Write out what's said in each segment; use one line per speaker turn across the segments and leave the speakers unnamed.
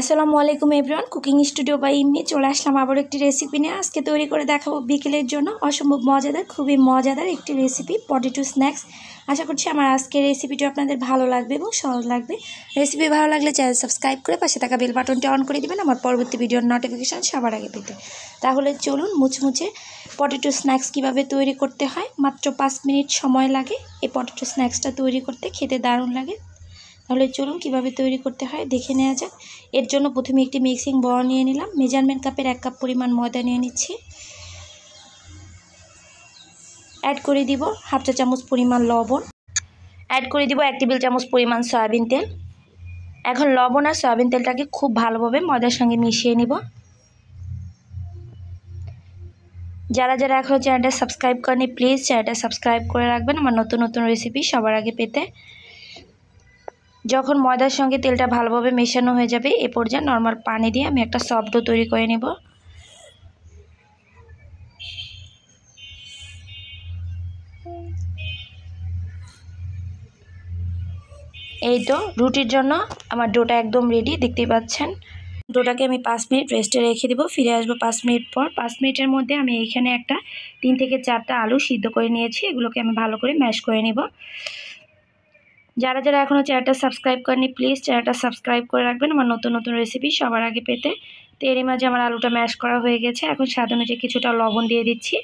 আসসালামু আলাইকুম everyone cooking studio বা ইমনি চলে আসলাম আবার একটি রেসিপি নিয়ে আজকে তৈরি করে দেখাবো বিকেলের জন্য অসম্ভব মজাদার খুবই মজাদার একটি রেসিপি পটেটো স্ন্যাক্স আশা করছি আমার আজকের রেসিপিটি আপনাদের ভালো লাগবে এবং সহজ লাগবে রেসিপি ভালো লাগলে চ্যানেল সাবস্ক্রাইব করে পাশে থাকা বেল বাটনটি অন করে দেবেন আমার পরবর্তী ভিডিওর নোটিফিকেশান সবার আগে পেতে তাহলে চলুন মুছমুছে পটেটো স্ন্যাক্স কিভাবে তৈরি করতে হয় মাত্র পাঁচ মিনিট সময় লাগে এই পটেটো স্ন্যাক্সটা তৈরি করতে খেতে দারুণ লাগে তাহলে চলুন কিভাবে তৈরি করতে হয় দেখে নেওয়া যাক এর জন্য প্রথমে একটি মিক্সিং বড় নিয়ে নিলাম মেজারমেন্ট কাপের এক কাপ পরিমাণ ময়দা নিয়ে নিচ্ছি অ্যাড করে দিব হাফ চা চামচ পরিমাণ লবণ অ্যাড করে দিব এক টেবিল চামচ পরিমাণ সয়াবিন তেল এখন লবণ আর সয়াবিন তেলটাকে খুব ভালোভাবে ময়দার সঙ্গে মিশিয়ে নিব যারা যারা এখনও চ্যানেলটা সাবস্ক্রাইব করেনি প্লিজ চ্যানেলটা সাবস্ক্রাইব করে রাখবেন আমার নতুন নতুন রেসিপি সবার আগে পেতে যখন ময়দার সঙ্গে তেলটা ভালোভাবে মেশানো হয়ে যাবে এ পর্যায়ে নর্মাল পানি দিয়ে আমি একটা সফট তৈরি করে নেব এই তো রুটির জন্য আমার ডোটা একদম রেডি দেখতেই পাচ্ছেন ডোটাকে আমি পাঁচ মিনিট রেস্টে রেখে দেবো ফিরে আসবো পাঁচ মিনিট পর পাঁচ মিনিটের মধ্যে আমি এইখানে একটা তিন থেকে চারটা আলু সিদ্ধ করে নিয়েছি এগুলোকে আমি ভালো করে ম্যাশ করে নেব যারা যারা এখনও চ্যানেলটা সাবস্ক্রাইব করেনি প্লিজ চ্যানেলটা সাবস্ক্রাইব করে রাখবেন আমার নতুন নতুন রেসিপি সবার আগে পেতে তো এরই মাঝে আমার আলুটা ম্যাশ করা হয়ে গেছে এখন স্বাদ অনুযায়ী কিছুটা লবণ দিয়ে দিচ্ছি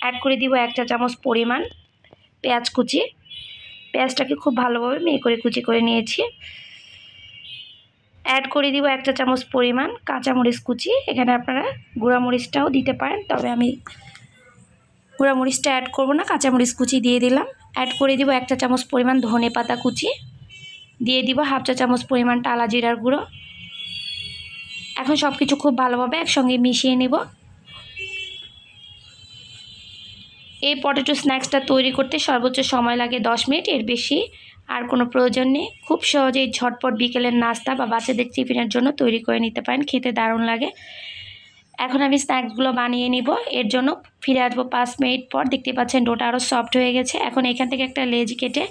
অ্যাড করে দিব একটা চামচ পরিমাণ পেঁয়াজ কুচি পেঁয়াজটাকে খুব ভালোভাবে মেয়ে করে কুচি করে নিয়েছি অ্যাড করে দিব একটা চামচ পরিমাণ কাঁচামরিচ কুচি এখানে আপনারা মরিচটাও দিতে পারেন তবে আমি মরিচটা অ্যাড করব না কাঁচামরিচ কুচি দিয়ে দিলাম অ্যাড করে দিব এক চা চামচ পরিমাণ ধনে পাতা কুচি দিয়ে দিব হাফ চা চামচ পরিমাণ টালা জিরার গুঁড়ো এখন সব কিছু খুব ভালোভাবে একসঙ্গে মিশিয়ে নেব এই পটেটো স্ন্যাক্সটা তৈরি করতে সর্বোচ্চ সময় লাগে দশ মিনিট এর বেশি আর কোনো প্রয়োজন নেই খুব সহজেই ঝটপট বিকেলের নাস্তা বা বাচ্চাদের টিফিনের জন্য তৈরি করে নিতে পারেন খেতে দারুণ লাগে এখন আমি স্ন্যাক্সগুলো বানিয়ে নিব এর জন্য ফিরে আসবো পাঁচ মিনিট পর দেখতে পাচ্ছেন ডোটা আরও সফট হয়ে গেছে এখন এখান থেকে একটা লেজ কেটে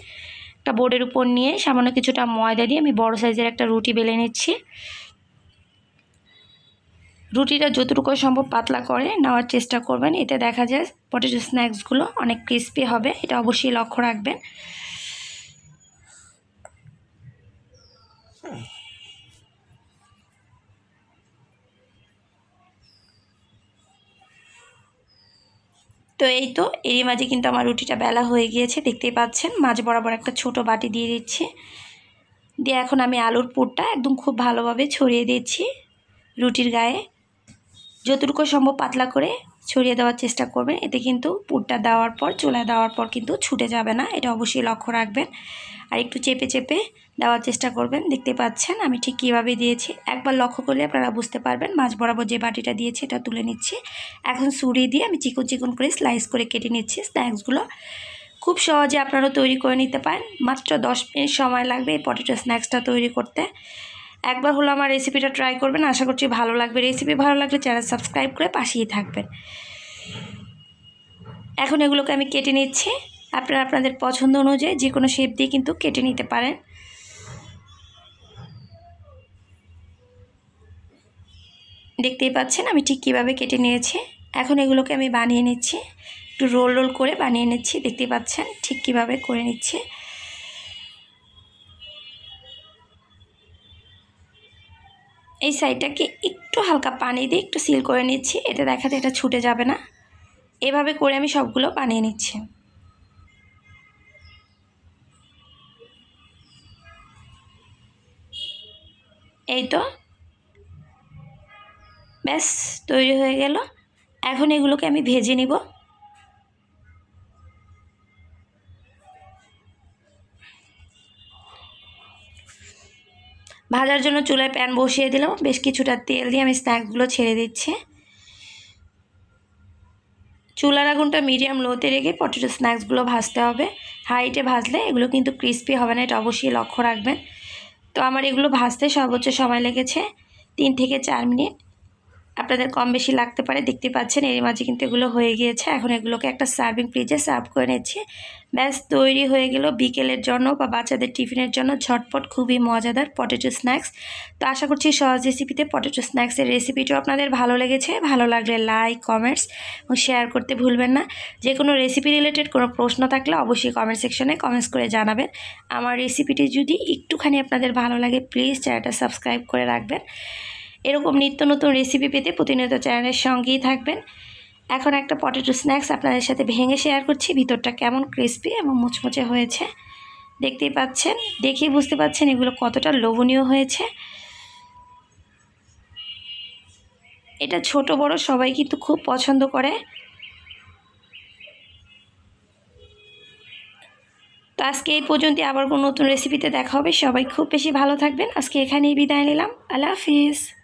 একটা বোর্ডের উপর নিয়ে সামান্য কিছুটা ময়দা দিয়ে আমি বড় সাইজের একটা রুটি বেলে নিচ্ছি রুটিটা যতটুকু সম্ভব পাতলা করে নেওয়ার চেষ্টা করবেন এতে দেখা যায় পটেটো স্ন্যাক্সগুলো অনেক ক্রিস্পি হবে এটা অবশ্যই লক্ষ্য রাখবেন তো এই তো এরই মাঝে কিন্তু আমার রুটিটা বেলা হয়ে গিয়েছে দেখতেই পাচ্ছেন মাঝ বরাবর একটা ছোট বাটি দিয়ে দিচ্ছি দিয়ে এখন আমি আলুর পুরটা একদম খুব ভালোভাবে ছড়িয়ে দিচ্ছি রুটির গায়ে যতটুকু সম্ভব পাতলা করে ছড়িয়ে দেওয়ার চেষ্টা করবেন এতে কিন্তু পুরটা দেওয়ার পর চলে দেওয়ার পর কিন্তু ছুটে যাবে না এটা অবশ্যই লক্ষ্য রাখবেন আর একটু চেপে চেপে দেওয়ার চেষ্টা করবেন দেখতে পাচ্ছেন আমি ঠিক কীভাবে দিয়েছি একবার লক্ষ্য করলে আপনারা বুঝতে পারবেন মাছ বরাবর যে বাটিটা দিয়েছি এটা তুলে নিচ্ছি এখন সুরি দিয়ে আমি চিকন চিকন করে স্লাইস করে কেটে নিচ্ছি স্ন্যাক্সগুলো খুব সহজে আপনারা তৈরি করে নিতে পারেন মাত্র দশ মিনিট সময় লাগবে এই পটেটো স্ন্যাক্সটা তৈরি করতে একবার হলো আমার রেসিপিটা ট্রাই করবেন আশা করছি ভালো লাগবে রেসিপি ভালো লাগলে চ্যানেল সাবস্ক্রাইব করে পাশিয়ে থাকবেন এখন এগুলোকে আমি কেটে নিচ্ছি আপনারা আপনাদের পছন্দ অনুযায়ী যে কোনো শেপ দিয়ে কিন্তু কেটে নিতে পারেন দেখতেই পাচ্ছেন আমি ঠিক কীভাবে কেটে নিয়েছি এখন এগুলোকে আমি বানিয়ে নিচ্ছি একটু রোল রোল করে বানিয়ে নিচ্ছি দেখতেই পাচ্ছেন ঠিক কীভাবে করে নিচ্ছি এই সাইডটাকে একটু হালকা পানি দিয়ে একটু সিল করে নিচ্ছি এতে দেখাতে এটা ছুটে যাবে না এভাবে করে আমি সবগুলো বানিয়ে নিচ্ছি এই তো ব্যাস তৈরি হয়ে গেল এখন এগুলোকে আমি ভেজে নিব ভাজার জন্য চুলায় প্যান বসিয়ে দিলাম বেশ কিছুটা তেল দিয়ে আমি স্ন্যাকগুলো ছেড়ে দিচ্ছি চুলার আগুনটা মিডিয়াম লোতে রেখে পটেটো স্ন্যাক্সগুলো ভাজতে হবে হাইটে ভাজলে এগুলো কিন্তু ক্রিস্পি হবে না এটা অবশ্যই লক্ষ্য রাখবেন তো আমার এগুলো ভাজতে সর্বোচ্চ সময় লেগেছে তিন থেকে চার মিনিট আপনাদের কম বেশি লাগতে পারে দেখতে পাচ্ছেন এর মাঝে কিন্তু এগুলো হয়ে গিয়েছে এখন এগুলোকে একটা সার্ভিং ফ্রিজে সার্ভ করে নিচ্ছি ব্যাস তৈরি হয়ে গেল বিকেলের জন্য বা বাচ্চাদের টিফিনের জন্য ঝটপট খুবই মজাদার পটেটো স্ন্যাক্স তো আশা করছি সহজ রেসিপিতে পটেটো স্ন্যাক্সের রেসিপিটিও আপনাদের ভালো লেগেছে ভালো লাগলে লাইক কমেন্টস এবং শেয়ার করতে ভুলবেন না যে কোনো রেসিপি রিলেটেড কোনো প্রশ্ন থাকলে অবশ্যই কমেন্ট সেকশনে কমেন্টস করে জানাবেন আমার রেসিপিটি যদি একটুখানি আপনাদের ভালো লাগে প্লিজ চ্যানেলটা সাবস্ক্রাইব করে রাখবেন এরকম নিত্য নতুন রেসিপি পেতে প্রতিনিয়ত চ্যানেলের সঙ্গেই থাকবেন এখন একটা পটেটো স্ন্যাক্স আপনাদের সাথে ভেঙে শেয়ার করছি ভিতরটা কেমন ক্রিসপি এবং মুচমুচে হয়েছে দেখতেই পাচ্ছেন দেখেই বুঝতে পাচ্ছেন এগুলো কতটা লোভনীয় হয়েছে এটা ছোট বড় সবাই কিন্তু খুব পছন্দ করে তো আজকে এই পর্যন্ত আবার কোনো নতুন রেসিপিতে দেখা হবে সবাই খুব বেশি ভালো থাকবেন আজকে এখানেই বিদায় নিলাম আল্লাহ হাফিজ